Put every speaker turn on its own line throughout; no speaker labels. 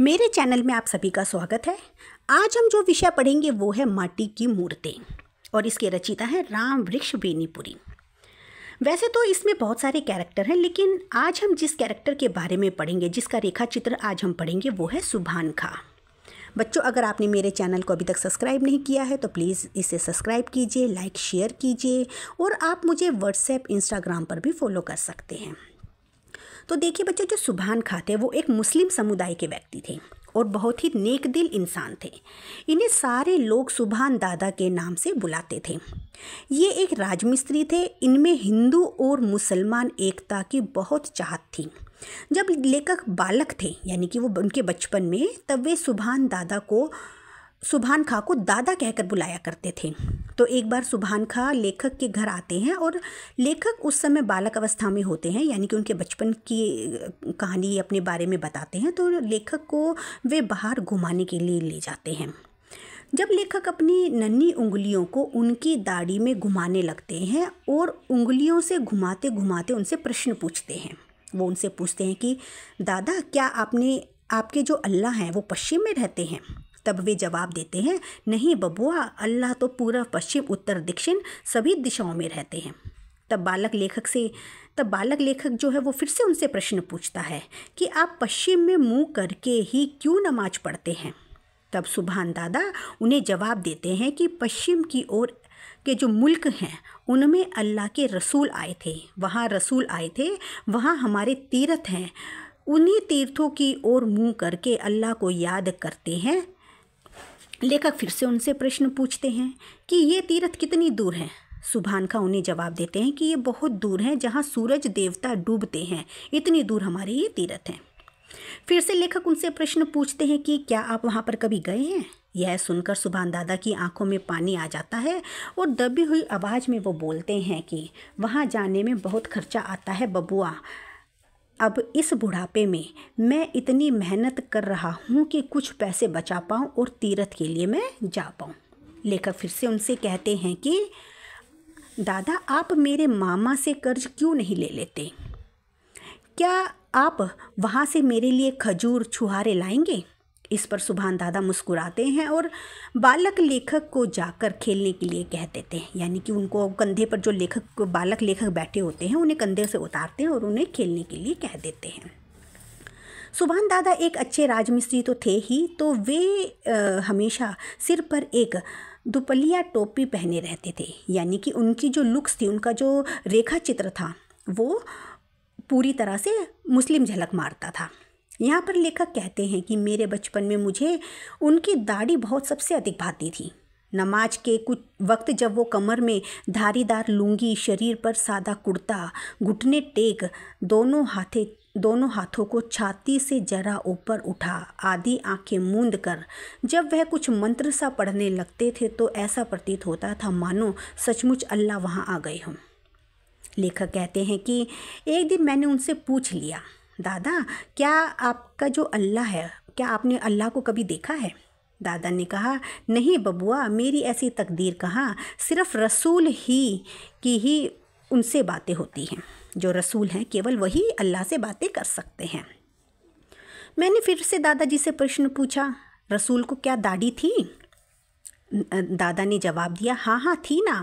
मेरे चैनल में आप सभी का स्वागत है आज हम जो विषय पढ़ेंगे वो है माटी की मूर्तें और इसके रचिता हैं राम वृक्ष बेनीपुरी वैसे तो इसमें बहुत सारे कैरेक्टर हैं लेकिन आज हम जिस कैरेक्टर के बारे में पढ़ेंगे जिसका रेखा चित्र आज हम पढ़ेंगे वो है सुभान खा बच्चों अगर आपने मेरे चैनल को अभी तक सब्सक्राइब नहीं किया है तो प्लीज़ इसे सब्सक्राइब कीजिए लाइक शेयर कीजिए और आप मुझे व्हाट्सएप इंस्टाग्राम पर भी फॉलो कर सकते हैं तो देखिए बच्चों जो सुबहान खा थे वो एक मुस्लिम समुदाय के व्यक्ति थे और बहुत ही नेक दिल इंसान थे इन्हें सारे लोग सुबहान दादा के नाम से बुलाते थे ये एक राजमिस्त्री थे इनमें हिंदू और मुसलमान एकता की बहुत चाहत थी जब लेखक बालक थे यानी कि वो उनके बचपन में तब वे सुबहान दादा को सुभान खां को दादा कहकर बुलाया करते थे तो एक बार सुभान खां लेखक के घर आते हैं और लेखक उस समय बालक अवस्था में होते हैं यानी कि उनके बचपन की कहानी अपने बारे में बताते हैं तो लेखक को वे बाहर घुमाने के लिए ले जाते हैं जब लेखक अपनी नन्ही उंगलियों को उनकी दाढ़ी में घुमाने लगते हैं और उंगलियों से घुमाते घुमाते उनसे प्रश्न पूछते हैं वो उनसे पूछते हैं कि दादा क्या आपने आपके जो अल्लाह हैं वो पश्चिम में रहते हैं तब वे जवाब देते हैं नहीं बबुआ अल्लाह तो पूरा पश्चिम उत्तर दक्षिण सभी दिशाओं में रहते हैं तब बालक लेखक से तब बालक लेखक जो है वो फिर से उनसे प्रश्न पूछता है कि आप पश्चिम में मुंह करके ही क्यों नमाज पढ़ते हैं तब सुभान दादा उन्हें जवाब देते हैं कि पश्चिम की ओर के जो मुल्क हैं उनमें अल्लाह के रसूल आए थे वहाँ रसूल आए थे वहाँ हमारे तीर्थ हैं उन्हीं तीर्थों की ओर मुंह करके अल्लाह को याद करते हैं लेखक फिर से उनसे प्रश्न पूछते हैं कि ये तीर्थ कितनी दूर है सुभान का उन्हें जवाब देते हैं कि ये बहुत दूर है जहाँ सूरज देवता डूबते हैं इतनी दूर हमारे ये तीर्थ हैं फिर से लेखक उनसे प्रश्न पूछते हैं कि क्या आप वहाँ पर कभी गए हैं यह सुनकर सुभान दादा की आंखों में पानी आ जाता है और दबी हुई आवाज़ में वो बोलते हैं कि वहाँ जाने में बहुत खर्चा आता है बबुआ अब इस बुढ़ापे में मैं इतनी मेहनत कर रहा हूँ कि कुछ पैसे बचा पाऊँ और तीर्थ के लिए मैं जा पाऊँ लेकर फिर से उनसे कहते हैं कि दादा आप मेरे मामा से कर्ज क्यों नहीं ले लेते क्या आप वहाँ से मेरे लिए खजूर छुहारे लाएंगे इस पर सुभान दादा मुस्कुराते हैं और बालक लेखक को जाकर खेलने के लिए कह देते हैं यानी कि उनको कंधे पर जो लेखक बालक लेखक बैठे होते हैं उन्हें कंधे से उतारते हैं और उन्हें खेलने के लिए कह देते हैं सुभान दादा एक अच्छे राजमिस्त्री तो थे ही तो वे आ, हमेशा सिर पर एक दुपलिया टोपी पहने रहते थे यानी कि उनकी जो लुक्स थी उनका जो रेखा चित्र था वो पूरी तरह से मुस्लिम झलक मारता था यहाँ पर लेखक कहते हैं कि मेरे बचपन में मुझे उनकी दाढ़ी बहुत सबसे अधिक भाती थी नमाज के कुछ वक्त जब वो कमर में धारीदार लूंगी शरीर पर सादा कुर्ता घुटने टेक दोनों हाथे दोनों हाथों को छाती से जरा ऊपर उठा आधी आंखें मूंद कर जब वह कुछ मंत्र सा पढ़ने लगते थे तो ऐसा प्रतीत होता था मानो सचमुच अल्लाह वहाँ आ गए हों लेखक कहते हैं कि एक दिन मैंने उनसे पूछ लिया दादा क्या आपका जो अल्लाह है क्या आपने अल्लाह को कभी देखा है दादा ने कहा नहीं बबुआ मेरी ऐसी तकदीर कहाँ सिर्फ रसूल ही की ही उनसे बातें होती हैं जो रसूल हैं केवल वही अल्लाह से बातें कर सकते हैं मैंने फिर से दादाजी से प्रश्न पूछा रसूल को क्या दाढ़ी थी दादा ने जवाब दिया हाँ हाँ थी ना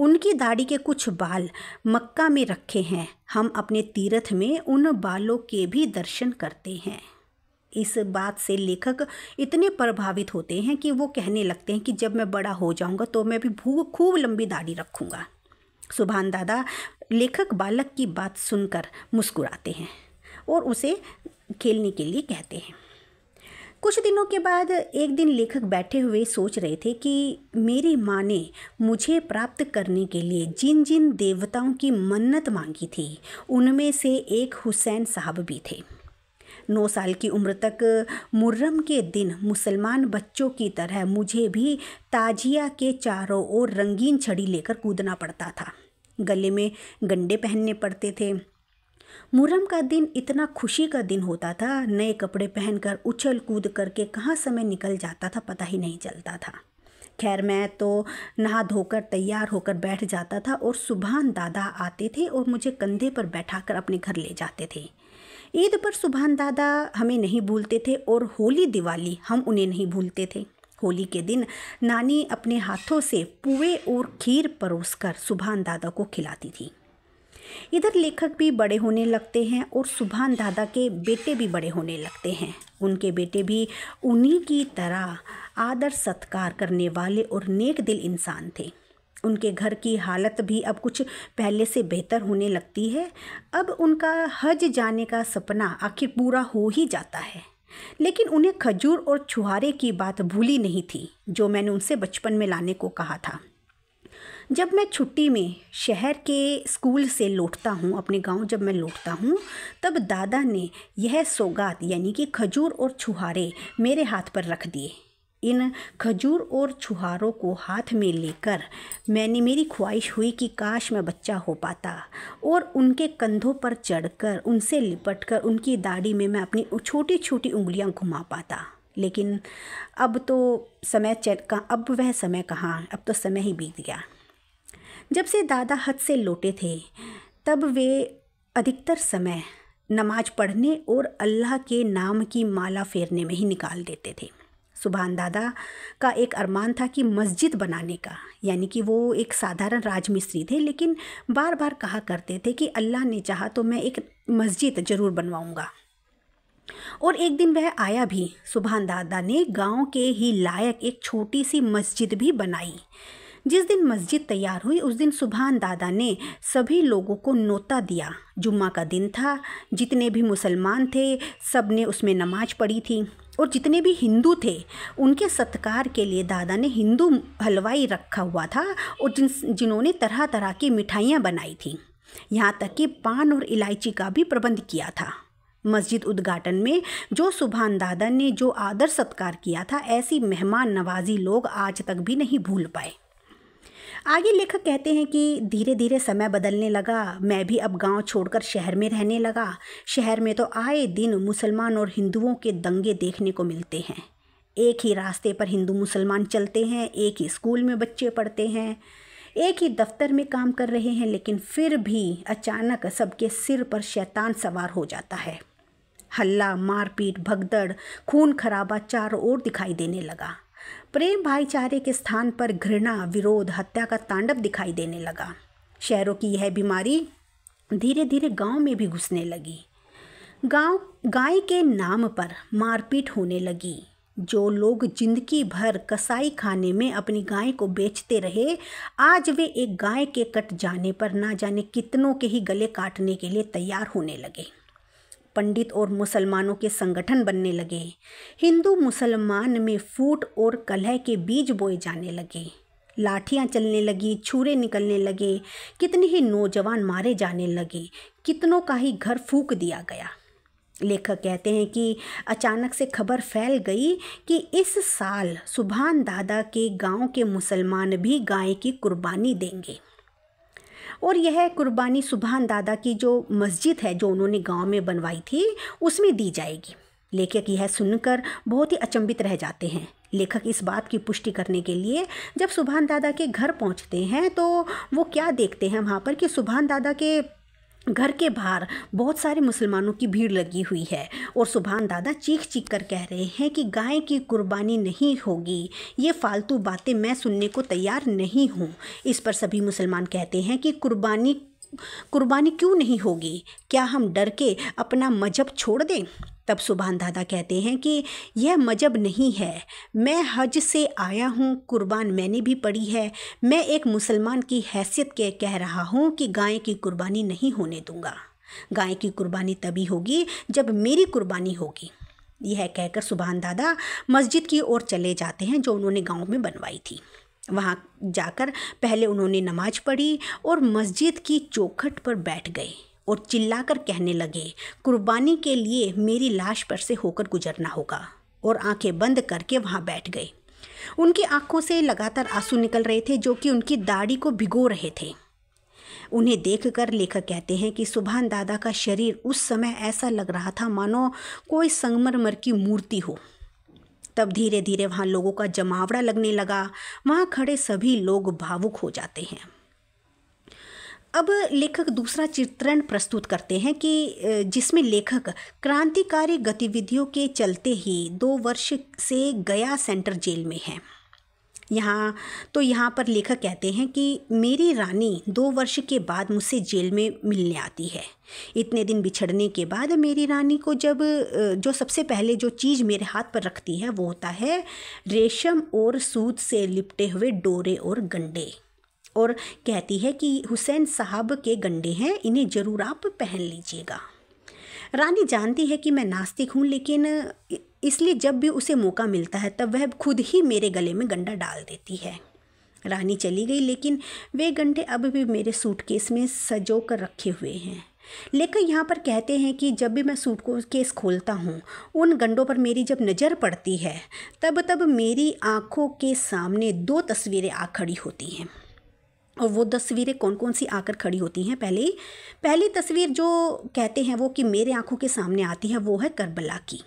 उनकी दाढ़ी के कुछ बाल मक्का में रखे हैं हम अपने तीर्थ में उन बालों के भी दर्शन करते हैं इस बात से लेखक इतने प्रभावित होते हैं कि वो कहने लगते हैं कि जब मैं बड़ा हो जाऊंगा तो मैं भी भू खूब लंबी दाढ़ी रखूंगा सुभान दादा लेखक बालक की बात सुनकर मुस्कुराते हैं और उसे खेलने के लिए कहते हैं कुछ दिनों के बाद एक दिन लेखक बैठे हुए सोच रहे थे कि मेरी माँ ने मुझे प्राप्त करने के लिए जिन जिन देवताओं की मन्नत मांगी थी उनमें से एक हुसैन साहब भी थे नौ साल की उम्र तक मुर्रम के दिन मुसलमान बच्चों की तरह मुझे भी ताजिया के चारों ओर रंगीन छड़ी लेकर कूदना पड़ता था गले में गंडे पहनने पड़ते थे मुहर्रम का दिन इतना खुशी का दिन होता था नए कपड़े पहनकर उछल कूद करके कहाँ समय निकल जाता था पता ही नहीं चलता था खैर मैं तो नहा धोकर तैयार होकर बैठ जाता था और सुबहान दादा आते थे और मुझे कंधे पर बैठा कर अपने घर ले जाते थे ईद पर सुबहान दादा हमें नहीं भूलते थे और होली दिवाली हम उन्हें नहीं भूलते थे होली के दिन नानी अपने हाथों से पुए और खीर परोसकर सुबहान दादा को खिलाती थी इधर लेखक भी बड़े होने लगते हैं और सुभान दादा के बेटे भी बड़े होने लगते हैं उनके बेटे भी उन्हीं की तरह आदर सत्कार करने वाले और नेक दिल इंसान थे उनके घर की हालत भी अब कुछ पहले से बेहतर होने लगती है अब उनका हज जाने का सपना आखिर पूरा हो ही जाता है लेकिन उन्हें खजूर और छुहारे की बात भूली नहीं थी जो मैंने उनसे बचपन में लाने को कहा था जब मैं छुट्टी में शहर के स्कूल से लौटता हूँ अपने गांव जब मैं लौटता हूँ तब दादा ने यह सौगात यानी कि खजूर और छुहारे मेरे हाथ पर रख दिए इन खजूर और छुहारों को हाथ में लेकर मैंने मेरी ख्वाहिश हुई कि काश मैं बच्चा हो पाता और उनके कंधों पर चढ़कर उनसे लिपटकर उनकी दाढ़ी में मैं अपनी छोटी छोटी उंगलियां घुमा पाता लेकिन अब तो समय चल का अब वह समय कहाँ अब तो समय ही बीत गया जब से दादा हद से लौटे थे तब वे अधिकतर समय नमाज पढ़ने और अल्लाह के नाम की माला फेरने में ही निकाल देते थे सुबहान दादा का एक अरमान था कि मस्जिद बनाने का यानी कि वो एक साधारण राजमिस्त्री थे लेकिन बार बार कहा करते थे कि अल्लाह ने चाहा तो मैं एक मस्जिद ज़रूर बनवाऊँगा और एक दिन वह आया भी सुबहान दादा ने गांव के ही लायक एक छोटी सी मस्जिद भी बनाई जिस दिन मस्जिद तैयार हुई उस दिन सुबहान दादा ने सभी लोगों को नोता दिया जुम्मा का दिन था जितने भी मुसलमान थे सब ने उसमें नमाज पढ़ी थी और जितने भी हिंदू थे उनके सत्कार के लिए दादा ने हिंदू हलवाई रखा हुआ था और जिन जिन्होंने तरह तरह की मिठाइयाँ बनाई थी यहाँ तक कि पान और इलायची का भी प्रबंध किया था मस्जिद उद्घाटन में जो सुभान दादा ने जो आदर सत्कार किया था ऐसी मेहमान नवाजी लोग आज तक भी नहीं भूल पाए आगे लेखक कहते हैं कि धीरे धीरे समय बदलने लगा मैं भी अब गांव छोड़कर शहर में रहने लगा शहर में तो आए दिन मुसलमान और हिंदुओं के दंगे देखने को मिलते हैं एक ही रास्ते पर हिंदू मुसलमान चलते हैं एक ही स्कूल में बच्चे पढ़ते हैं एक ही दफ्तर में काम कर रहे हैं लेकिन फिर भी अचानक सबके सिर पर शैतान सवार हो जाता है हल्ला मारपीट भगदड़ खून खराबा चारों ओर दिखाई देने लगा प्रेम भाईचारे के स्थान पर घृणा विरोध हत्या का तांडव दिखाई देने लगा शहरों की यह बीमारी धीरे धीरे गांव में भी घुसने लगी गांव गाय के नाम पर मारपीट होने लगी जो लोग जिंदगी भर कसाई खाने में अपनी गाय को बेचते रहे आज वे एक गाय के कट जाने पर ना जाने कितनों के ही गले काटने के लिए तैयार होने लगे पंडित और मुसलमानों के संगठन बनने लगे हिंदू मुसलमान में फूट और कलह के बीज बोए जाने लगे लाठियां चलने लगी छुरे निकलने लगे कितने ही नौजवान मारे जाने लगे कितनों का ही घर फूक दिया गया लेखक कहते हैं कि अचानक से खबर फैल गई कि इस साल सुभान दादा के गांव के मुसलमान भी गाय की कुर्बानी देंगे और यह कुर्बानी सुबहान दादा की जो मस्जिद है जो उन्होंने गांव में बनवाई थी उसमें दी जाएगी लेखक यह सुनकर बहुत ही अचंभित रह जाते हैं लेखक इस बात की पुष्टि करने के लिए जब सुबहान दादा के घर पहुंचते हैं तो वो क्या देखते हैं वहाँ पर कि सुबहान दादा के घर के बाहर बहुत सारे मुसलमानों की भीड़ लगी हुई है और सुभान दादा चीख चीख कर कह रहे हैं कि गाय की कुर्बानी नहीं होगी ये फालतू बातें मैं सुनने को तैयार नहीं हूँ इस पर सभी मुसलमान कहते हैं कि कुर्बानी कुर्बानी क्यों नहीं होगी क्या हम डर के अपना मजहब छोड़ दें तब सुबहान दादा कहते हैं कि यह मजहब नहीं है मैं हज से आया हूँ कुर्बान मैंने भी पढ़ी है मैं एक मुसलमान की हैसियत के कह रहा हूँ कि गाय की कुर्बानी नहीं होने दूंगा गाय की कुर्बानी तभी होगी जब मेरी कुर्बानी होगी यह कहकर सुबहान दादा मस्जिद की ओर चले जाते हैं जो उन्होंने गांव में बनवाई थी वहाँ जाकर पहले उन्होंने नमाज पढ़ी और मस्जिद की चौखट पर बैठ गए और चिल्लाकर कहने लगे कुर्बानी के लिए मेरी लाश पर से होकर गुजरना होगा और आंखें बंद करके वहाँ बैठ गए उनकी आंखों से लगातार आंसू निकल रहे थे जो कि उनकी दाढ़ी को भिगो रहे थे उन्हें देखकर लेखक कहते हैं कि सुभान दादा का शरीर उस समय ऐसा लग रहा था मानो कोई संगमरमर की मूर्ति हो तब धीरे धीरे वहाँ लोगों का जमावड़ा लगने लगा वहाँ खड़े सभी लोग भावुक हो जाते हैं अब लेखक दूसरा चित्रण प्रस्तुत करते हैं कि जिसमें लेखक क्रांतिकारी गतिविधियों के चलते ही दो वर्ष से गया सेंटर जेल में है यहाँ तो यहाँ पर लेखक कहते हैं कि मेरी रानी दो वर्ष के बाद मुझसे जेल में मिलने आती है इतने दिन बिछड़ने के बाद मेरी रानी को जब जो सबसे पहले जो चीज़ मेरे हाथ पर रखती है वो होता है रेशम और सूत से लिपटे हुए डोरे और गंडे और कहती है कि हुसैन साहब के गंडे हैं इन्हें ज़रूर आप पहन लीजिएगा रानी जानती है कि मैं नास्तिक हूँ लेकिन इसलिए जब भी उसे मौका मिलता है तब वह खुद ही मेरे गले में गंडा डाल देती है रानी चली गई लेकिन वे गंडे अब भी मेरे सूटकेस में सजो कर रखे हुए हैं लेकिन यहाँ पर कहते हैं कि जब भी मैं सूट को केस खोलता हूँ उन गंडों पर मेरी जब नज़र पड़ती है तब तब मेरी आँखों के सामने दो तस्वीरें आ खड़ी होती हैं और वो तस्वीरें कौन कौन सी आकर खड़ी होती हैं पहले पहली तस्वीर जो कहते हैं वो कि मेरे आंखों के सामने आती है वो है करबला की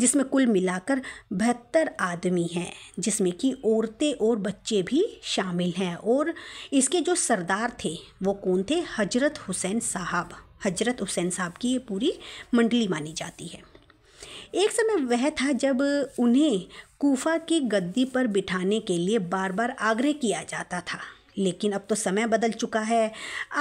जिसमें कुल मिलाकर बहत्तर आदमी हैं जिसमें कि औरतें और बच्चे भी शामिल हैं और इसके जो सरदार थे वो कौन थे हजरत हुसैन साहब हजरत हुसैन साहब की ये पूरी मंडली मानी जाती है एक समय वह था जब उन्हें कोफा की गद्दी पर बिठाने के लिए बार बार आग्रह किया जाता था लेकिन अब तो समय बदल चुका है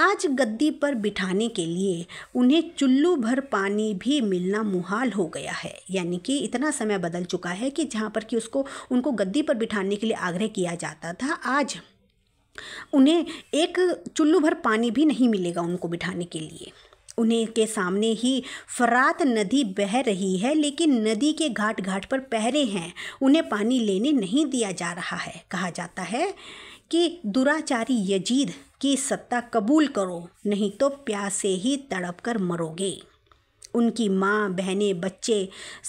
आज गद्दी पर बिठाने के लिए उन्हें चुल्लू भर पानी भी मिलना मुहाल हो गया है यानी कि इतना समय बदल चुका है कि जहाँ पर कि उसको उनको गद्दी पर बिठाने के लिए आग्रह किया जाता था आज उन्हें एक चुल्लू भर पानी भी नहीं मिलेगा उनको बिठाने के लिए उन्हें के सामने ही फरात नदी बह रही है लेकिन नदी के घाट घाट पर पहरे हैं उन्हें पानी लेने नहीं दिया जा रहा है कहा जाता है कि दुराचारी यजीद की सत्ता कबूल करो नहीं तो प्यास से ही तड़प कर मरोगे उनकी माँ बहनें बच्चे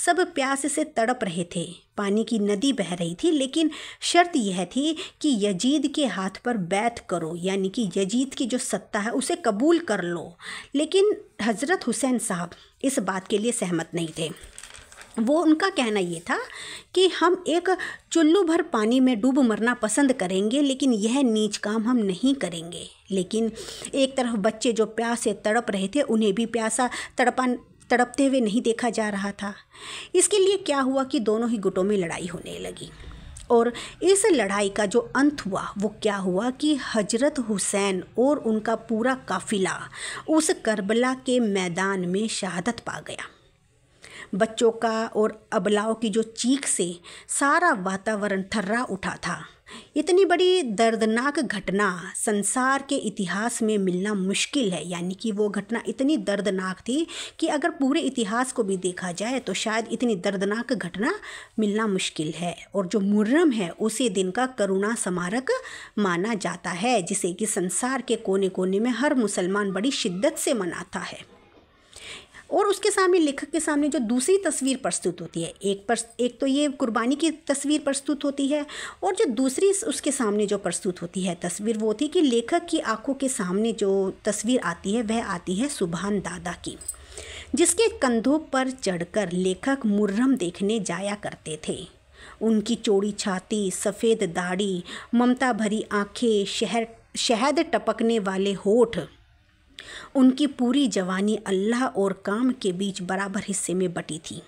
सब प्यास से तड़प रहे थे पानी की नदी बह रही थी लेकिन शर्त यह थी कि यजीद के हाथ पर बैत करो यानी कि यजीद की जो सत्ता है उसे कबूल कर लो लेकिन हज़रत हुसैन साहब इस बात के लिए सहमत नहीं थे वो उनका कहना ये था कि हम एक चुल्लू भर पानी में डूब मरना पसंद करेंगे लेकिन यह नीच काम हम नहीं करेंगे लेकिन एक तरफ बच्चे जो प्यास से तड़प रहे थे उन्हें भी प्यासा तड़पा तड़पते हुए नहीं देखा जा रहा था इसके लिए क्या हुआ कि दोनों ही गुटों में लड़ाई होने लगी और इस लड़ाई का जो अंत हुआ वो क्या हुआ कि हजरत हुसैन और उनका पूरा काफिला उस करबला के मैदान में शहादत पा गया बच्चों का और अबलाव की जो चीख से सारा वातावरण थर्रा उठा था इतनी बड़ी दर्दनाक घटना संसार के इतिहास में मिलना मुश्किल है यानी कि वो घटना इतनी दर्दनाक थी कि अगर पूरे इतिहास को भी देखा जाए तो शायद इतनी दर्दनाक घटना मिलना मुश्किल है और जो मुर्रम है उसी दिन का करुणा स्मारक माना जाता है जिसे कि संसार के कोने कोने में हर मुसलमान बड़ी शिद्दत से मनाता है और उसके सामने लेखक के सामने जो दूसरी तस्वीर प्रस्तुत होती है एक पर एक तो ये कुर्बानी की तस्वीर प्रस्तुत होती है और जो दूसरी उसके सामने जो प्रस्तुत होती है तस्वीर वो होती है कि लेखक की आंखों के सामने जो तस्वीर आती है वह आती है सुबहान दादा की जिसके कंधों पर चढ़कर लेखक मुर्रम देखने जाया करते थे उनकी चौड़ी छाती सफ़ेद दाढ़ी ममता भरी आंखें शहर शहद टपकने वाले होठ उनकी पूरी जवानी अल्लाह और काम के बीच बराबर हिस्से में बटी थी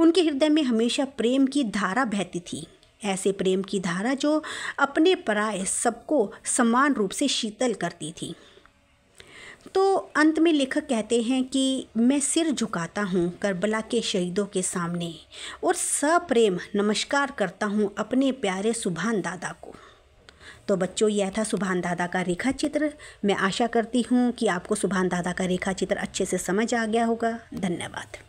उनके हृदय में हमेशा प्रेम की धारा बहती थी ऐसे प्रेम की धारा जो अपने पराय सबको समान रूप से शीतल करती थी तो अंत में लेखक कहते हैं कि मैं सिर झुकाता हूँ करबला के शहीदों के सामने और सप्रेम नमस्कार करता हूँ अपने प्यारे सुभान दादा को तो बच्चों यह था सुभान दादा का रेखा चित्र मैं आशा करती हूँ कि आपको सुभान दादा का रेखा चित्र अच्छे से समझ आ गया होगा धन्यवाद